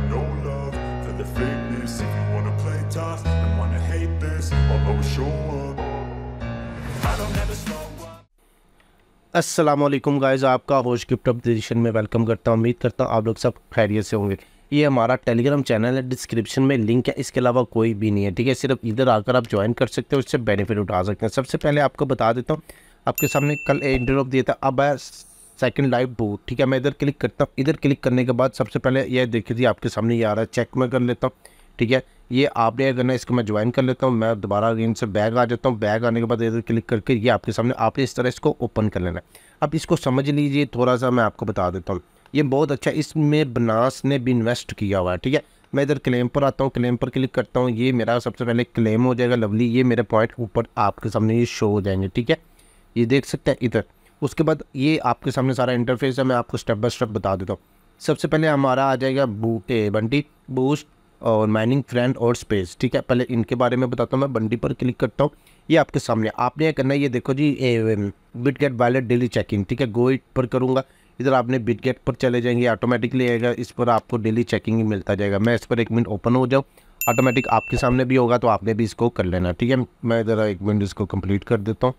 got no love for the fakeness If you wanna play tough and wanna hate this I'll always show up I don't ever slow असलम guys आपका होश gift अपडिशन में welcome करता हूँ उम्मीद करता हूँ आप लोग सब खैरियत से होंगे ये हमारा टेलीग्राम चैनल है डिस्क्रिप्शन में लिंक है इसके अलावा कोई भी नहीं है ठीक है सिर्फ इधर आकर आप ज्वाइन कर सकते हैं उससे बेनिफिट उठा सकते हैं सबसे पहले आपको बता देता हूँ आपके सामने कल इंटरव्यू दिया था अब सेकंड लाइव टू ठीक है मैं इधर क्लिक करता हूँ इधर क्लिक करने के बाद सबसे पहले यह देखिए थी आपके सामने ये आ रहा है चेक में कर लेता हूँ ठीक है ये आपने अगर ना इसको मैं ज्वाइन कर लेता हूँ मैं दोबारा अगेन से बैग आ जाता हूँ बैग आने के बाद इधर क्लिक करके ये आपके सामने आपने इस तरह इसको ओपन कर लेना है अब इसको समझ लीजिए थोड़ा सा मैं आपको बता देता हूँ ये बहुत अच्छा इसमें बनास ने भी इन्वेस्ट किया हुआ है ठीक है मैं इधर क्लेम पर आता हूँ क्लेम पर क्लिक करता हूँ ये मेरा सबसे पहले क्लेम हो जाएगा लवली ये मेरे पॉइंट ऊपर आपके सामने ये शो हो जाएंगे ठीक है ये देख सकते हैं इधर उसके बाद ये आपके सामने सारा इंटरफेस है मैं आपको स्टेप बाय स्टेप बता देता हूँ सबसे पहले हमारा आ जाएगा बूटे बंटी बूस्ट और माइनिंग फ्रेंड और स्पेस ठीक है पहले इनके बारे में बताता हूँ मैं बंडी पर क्लिक करता हूँ ये आपके सामने आपने यह करना है ये देखो जी Bitget wallet daily checking ठीक है गो इट पर करूँगा इधर आपने बिट गेट पर चले जाएंगे ऑटोमेटिकली आएगा इस पर आपको डेली चेकिंग ही मिलता जाएगा मैं इस पर एक मिनट ओपन हो जाऊँ ऑटोमेटिक आपके सामने भी होगा तो आपने भी इसको कर लेना ठीक है मैं इधर एक मिनट इसको कम्प्लीट कर देता हूँ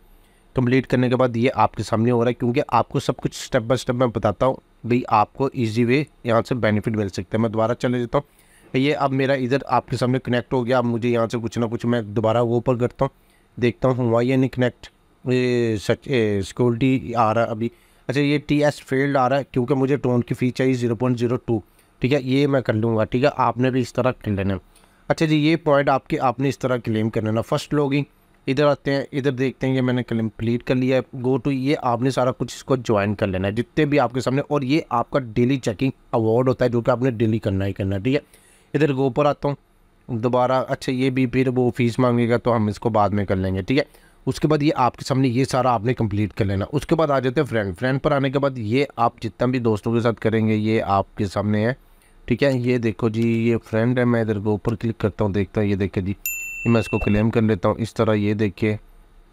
कंप्लीट करने के बाद ये आपके सामने हो रहा है क्योंकि आपको सब कुछ स्टेप बाय स्टेप मैं बताता हूँ भाई आपको इजी वे यहाँ से बेनिफिट मिल सकता है मैं दोबारा चले जाता हूँ ये अब मेरा इधर आपके सामने कनेक्ट हो गया अब मुझे यहाँ से कुछ ना कुछ मैं दोबारा वो ऊपर करता हूँ देखता हूँ हुआ या नहीं कनेक्ट सच सिक्योरिटी आ रहा है अभी अच्छा ये टी एस फेल्ड आ रहा है क्योंकि मुझे टोन की फ़ी चाहिए ज़ीरो पॉइंट ज़ीरो टू ठीक है ये मैं कर लूँगा ठीक है आपने भी इस तरह कर लेना अच्छा जी ये पॉइंट आपके आपने इस तरह क्लेम कर लेना फर्स्ट लॉगिंग इधर आते हैं इधर देखते हैं ये मैंने कम्प्लीट कर लिया है गो टू ये आपने सारा कुछ इसको ज्वाइन कर लेना है जितने भी आपके सामने और ये आपका डेली चेकिंग अवार्ड होता है जो कि आपने डेली करना ही करना है ठीक है इधर गो पर आता हूँ दोबारा अच्छा ये भी फिर वो फीस मांगेगा तो हम इसको बाद में कर लेंगे ठीक है उसके बाद ये आपके सामने ये सारा आपने कंप्लीट कर लेना उसके बाद आ जाते हैं फ्रेंड फ्रेंड पर आने के बाद ये आप जितना भी दोस्तों के साथ करेंगे ये आपके सामने है ठीक है ये देखो जी ये फ्रेंड है मैं इधर गो ऊपर क्लिक करता हूँ देखता हूँ ये देखे जी मैं इसको क्लेम कर लेता हूँ इस तरह ये देखिए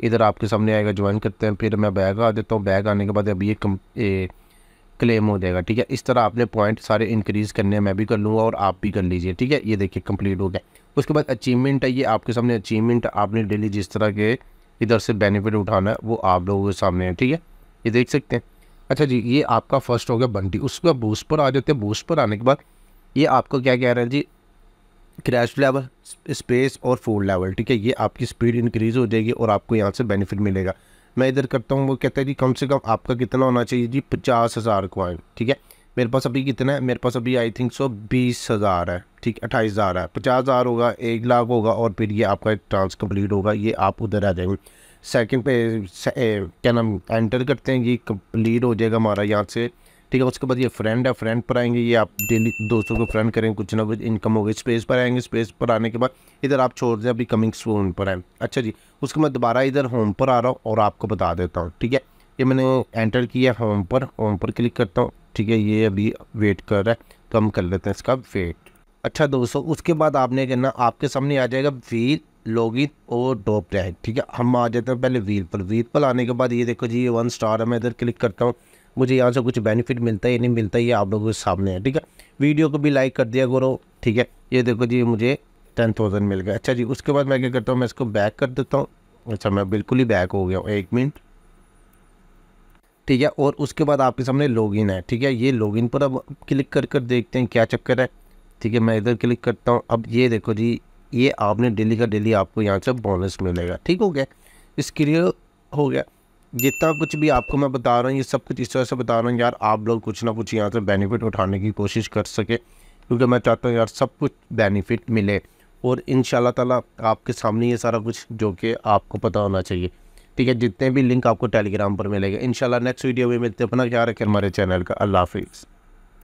इधर आपके सामने आएगा ज्वाइन करते हैं फिर मैं बैग आ देता हूँ बैग आने के बाद अब ये कम ए, क्लेम हो जाएगा ठीक है इस तरह आपने पॉइंट सारे इंक्रीज़ करने हैं मैं भी कर लूँगा और आप भी कर लीजिए ठीक है ये देखिए कंप्लीट हो गया उसके बाद अचीवमेंट है ये आपके सामने अचीवमेंट आपने डेली जिस तरह के इधर से बेनिफिट उठाना है वो आप लोगों के सामने है ठीक है ये देख सकते हैं अच्छा जी ये आपका फर्स्ट हो गया बंटी उसके बाद बूस्ट पर आ जाते हैं बूस्ट पर आने के बाद ये आपको क्या कह रहा है जी क्रैश लेवल स्पेस और फूड लेवल ठीक है ये आपकी स्पीड इंक्रीज हो जाएगी और आपको यहाँ से बेनिफिट मिलेगा मैं इधर करता हूँ वो कहता है कि कम से कम आपका कितना होना चाहिए जी पचास हज़ार क्वाइन ठीक है मेरे पास अभी कितना है मेरे पास अभी आई थिंक सो बीस हज़ार है ठीक है अट्ठाईस हज़ार है पचास हज़ार होगा एक लाख होगा और फिर ये आपका एक ट्रांस कम्प्लीट होगा ये आप उधर आ जाएंगे सेकेंड पे क्या नाम एंटर करते हैं ये कंप्लीट हो जाएगा हमारा यहाँ से ठीक है उसके बाद ये फ्रेंड है फ्रेंड पर आएंगे ये आप डेली दोस्तों को फ्रेंड करेंगे कुछ ना कुछ इनकम होगी स्पेस पर आएंगे स्पेस पर आने के बाद इधर आप छोड़ दें अभी कमिंग सून पर आए अच्छा जी उसके बाद दोबारा इधर होम पर आ रहा हूँ और आपको बता देता हूँ ठीक है ये मैंने एंटर किया होम पर होम पर क्लिक करता हूँ ठीक है ये अभी वेट कर रहा है तो हम कर लेते हैं इसका वेट अच्छा दोस्तों उसके बाद आपने करना आपके सामने आ जाएगा व्हील लॉगिन और डॉप रैक ठीक है हम आ जाते हैं पहले व्हील पर व्हील पर आने के बाद ये देखो जी ये वन स्टार है मैं इधर क्लिक करता हूँ मुझे यहाँ से कुछ बेनिफिट मिलता है या नहीं मिलता है ये आप लोगों के सामने है ठीक है वीडियो को भी लाइक कर दिया करो ठीक है ये देखो जी मुझे टेन थाउजेंड मिल गया अच्छा जी उसके बाद मैं क्या करता हूँ मैं इसको बैक कर देता हूँ अच्छा मैं बिल्कुल ही बैक हो गया हूँ एक मिनट ठीक है और उसके बाद आपके सामने लॉगिन है ठीक है ये लॉगिन पर अब क्लिक कर कर देखते हैं क्या चक्कर है ठीक है मैं इधर क्लिक करता हूँ अब ये देखो जी ये आपने डेली का डेली आपको यहाँ से बोनस मिलेगा ठीक हो गया इसके लिए हो गया जितना कुछ भी आपको मैं बता रहा हूँ ये सब कुछ इस तरह से बता रहा हूँ यार आप लोग कुछ ना कुछ यहाँ से बेनिफिट उठाने की कोशिश कर सके क्योंकि मैं चाहता हूँ यार सब कुछ बेनिफिट मिले और इन ताला आपके सामने ये सारा कुछ जो कि आपको पता होना चाहिए ठीक है जितने भी लिंक आपको टेलीग्राम पर मिलेगा इन नेक्स्ट वीडियो में मिलते हैं अपना ख्याल रखें हमारे चैनल का अल्लाह हाफिज़